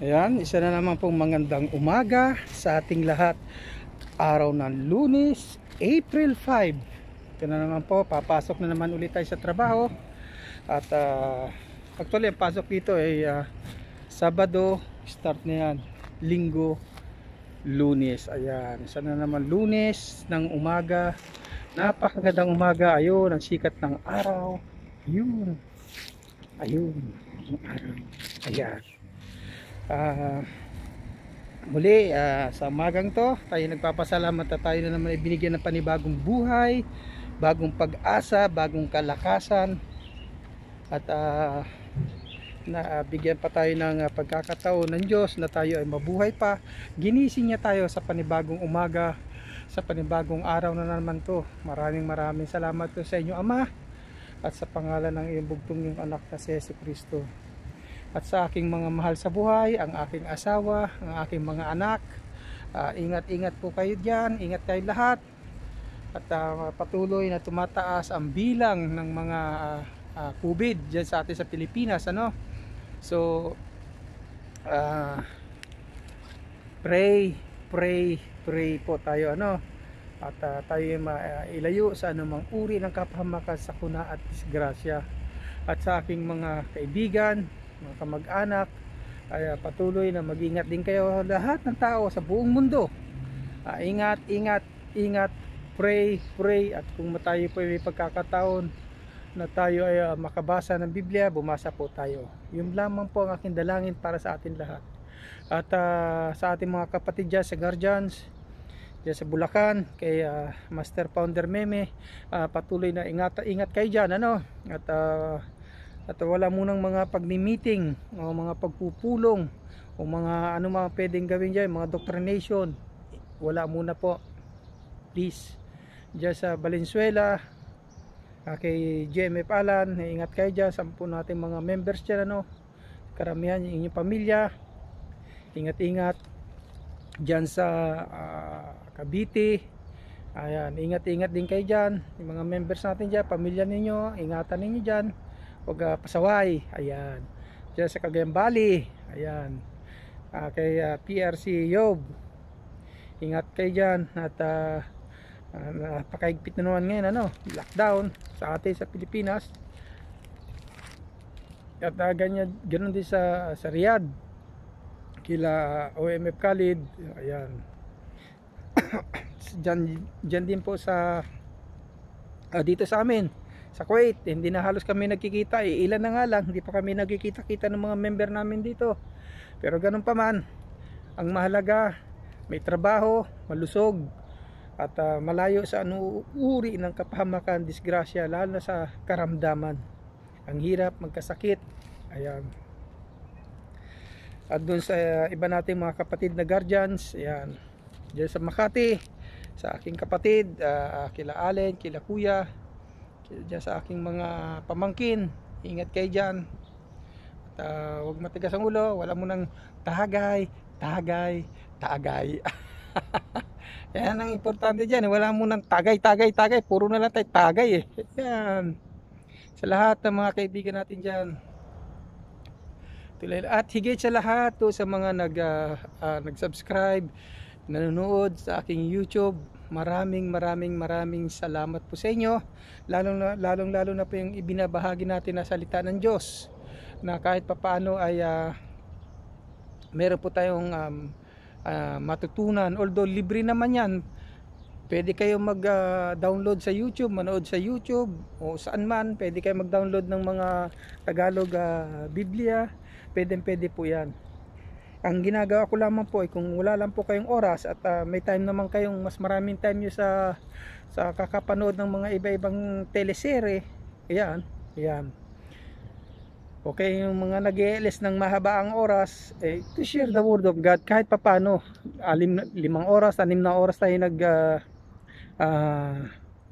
Ayan, isa na naman pong magandang umaga sa ating lahat. Araw ng lunes, April 5. Ito na naman po, papasok na naman ulit tayo sa trabaho. At uh, actually, ang pasok dito ay uh, Sabado, start na yan. Linggo, lunes. Ayan, isa na naman lunes ng umaga. Napakagandang umaga. Ayun, ang sikat ng araw. Ayun. Ayun. Ang araw. Ayan uh, muli uh, sa umagang to tayo nagpapasalamat na tayo na naman ibinigyan ng panibagong buhay bagong pag-asa, bagong kalakasan at uh, na uh, bigyan pa tayo ng uh, pagkakataon ng Diyos na tayo ay mabuhay pa ginising niya tayo sa panibagong umaga sa panibagong araw na naman to maraming maraming salamat po sa inyo Ama at sa pangalan ng iyong bugtong yung anak na si Yesu Kristo at sa aking mga mahal sa buhay, ang aking asawa, ang aking mga anak. Ah, ingat-ingat uh, po kayo dyan, ingat kayo lahat. At uh, patuloy na tumataas ang bilang ng mga uh, uh, COVID dyan sa atin sa Pilipinas. Ano? So, uh, pray, pray, pray po tayo. Ano? At uh, tayo mailayo uh, sa anumang uri ng kapahamakan, sakuna at disgrasya. At sa aking mga kaibigan, mga kamag-anak ay uh, patuloy na mag-ingat din kayo lahat ng tao sa buong mundo uh, ingat, ingat, ingat pray, pray at kung matayo po ay may pagkakataon na tayo ay uh, makabasa ng Biblia bumasa po tayo yun lamang po ang aking dalangin para sa atin lahat at uh, sa ating mga kapatid dyan sa guardians dyan sa Bulacan kay uh, Master Founder Meme uh, patuloy na ingat, ingat kayo dyan ano? at uh, at wala munang mga pagmi-meeting o mga pagpupulong o mga ano mga pwedeng gawin dyan mga doctrination wala muna po please dyan sa Valenzuela ah, kay GMF Alan ingat kayo dyan sampo natin mga members dyan ano karamihan yung inyong pamilya ingat ingat dyan sa uh, Cavite ayan ingat ingat din kayo dyan yung mga members natin dyan pamilya ninyo ingatan ninyo dyan huwag uh, pasaway ayan dyan sa Cagayan Valley ayan uh, kay uh, ah, PRC Yob ingat kayo dyan at uh, uh, napakaigpit na naman ngayon ano lockdown sa atin sa Pilipinas at uh, ganyan, ganun din sa, sa Riyadh kila OMF Khalid ayan dyan, dyan din po sa uh, dito sa amin sa Kuwait, hindi na halos kami nagkikita. E, ilan na nga lang, hindi pa kami nagkikita-kita ng mga member namin dito. Pero ganun pa man, ang mahalaga, may trabaho, malusog, at uh, malayo sa ano uri ng kapahamakan, disgrasya, lalo na sa karamdaman. Ang hirap magkasakit. Ayan. At doon sa uh, iba nating mga kapatid na guardians, ayan. Diyan sa Makati, sa aking kapatid, uh, kila Allen, kila Kuya, dyan sa aking mga pamangkin ingat kayo dyan at uh, huwag matigas ang ulo wala mo ng tahagay tahagay tagay yan ang importante dyan wala mo ng tagay tagay tagay puro na lang tayo tagay eh. yan sa lahat ng mga kaibigan natin dyan at higit sa lahat to sa mga nag uh, ah, uh, ah, nag subscribe nanonood sa aking YouTube. Maraming maraming maraming salamat po sa inyo. Lalong lalong lalo na po yung ibinabahagi natin na salita ng Diyos na kahit papaano ay uh, meron po tayong um, uh, matutunan. Although libre naman 'yan. Pwede kayo mag-download ah, uh, sa YouTube, manood sa YouTube o saan man. Pwede kayo mag-download ng mga Tagalog uh, Biblia. Pwede pwede po 'yan ang ginagawa ko lamang po ay kung wala lang po kayong oras at uh, may time naman kayong mas maraming time nyo sa sa kakapanood ng mga iba-ibang teleserye ayan ayan okay yung mga nag ls ng mahaba ang oras eh, to share the word of God kahit papano alim, limang oras, anim na oras tayo nag uh, ah, uh, ah,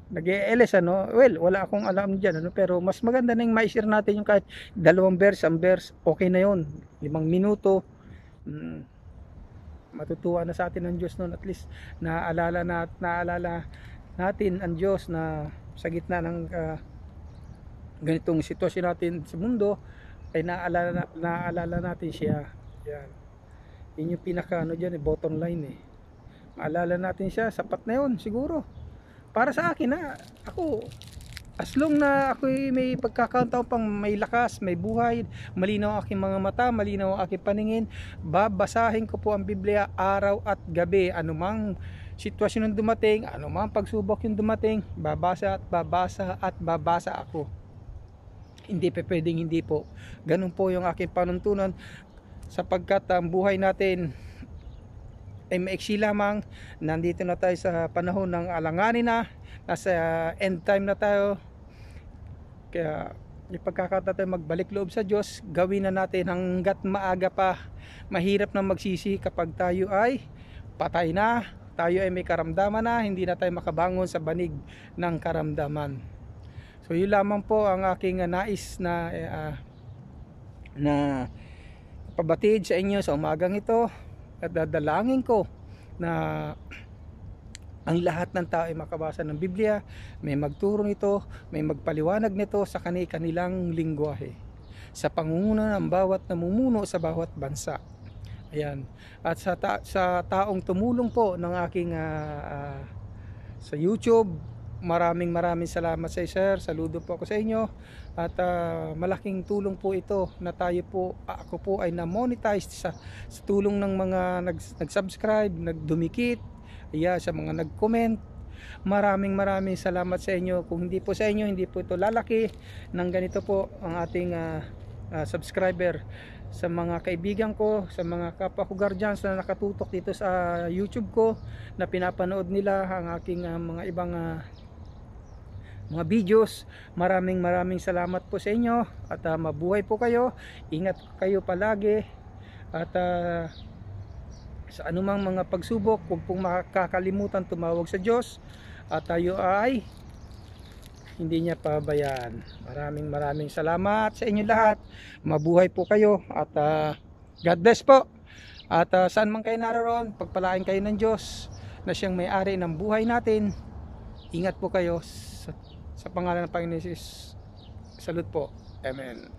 nag ls ano well wala akong alam dyan ano pero mas maganda na yung ma-share natin yung kahit dalawang verse ang verse okay na yon limang minuto Mm. Matutuwa na sa atin ang Diyos noon at least naaalala na naaalala natin ang Diyos na sa gitna ng uh, ganitong sitwasyon natin sa mundo ay naaalala, naaalala natin siya. Yan. Yun yung pinaka ano dyan, eh, bottom line eh. Maalala natin siya, sapat na yun siguro. Para sa akin ha, ah, ako As long na ako'y may pagkakantao pang may lakas, may buhay, malinaw ang aking mga mata, malinaw ang aking paningin, babasahin ko po ang Biblia araw at gabi. Anumang sitwasyon yung dumating, anumang pagsubok yung dumating, babasa at babasa at babasa ako. Hindi pa pwedeng hindi po. Ganun po yung aking panuntunan sapagkat ang buhay natin ay maiksi lamang nandito na tayo sa panahon ng alanganin na nasa end time na tayo kaya yung pagkakata tayo magbalik loob sa Diyos gawin na natin hanggat maaga pa mahirap na magsisi kapag tayo ay patay na tayo ay may karamdaman na hindi na tayo makabangon sa banig ng karamdaman so yun lamang po ang aking ah, nais na uh, na pabatid sa inyo sa umagang ito at dadalangin ko na ang lahat ng tao ay makabasa ng Biblia, may magturo nito, may magpaliwanag nito sa kani kanilang lingwahe, sa pangunguna ng bawat namumuno sa bawat bansa. Ayan. At sa, ta- sa taong tumulong po ng aking uh, uh, sa YouTube, maraming maraming salamat sa sir. Saludo po ako sa inyo. At uh, malaking tulong po ito na tayo po, ako po ay na-monetize sa, sa tulong ng mga nag, nag-subscribe, nagdumikit, yeah, sa mga nag-comment. Maraming maraming salamat sa inyo. Kung hindi po sa inyo, hindi po ito lalaki ng ganito po ang ating uh, uh, subscriber sa mga kaibigan ko, sa mga kapwa ko guardians na nakatutok dito sa YouTube ko na pinapanood nila ang aking uh, mga ibang uh, mga videos. Maraming maraming salamat po sa inyo at uh, mabuhay po kayo. Ingat kayo palagi at uh, sa anumang mga pagsubok huwag pong makakalimutan tumawag sa Diyos at tayo ay hindi niya pabayaan. Maraming maraming salamat sa inyo lahat. Mabuhay po kayo at uh, God bless po. At uh, saan man kayo naroon, pagpalain kayo ng Diyos na siyang may-ari ng buhay natin. Ingat po kayo. Sa pangalan ng Panginoon Jesus, salute po. Amen.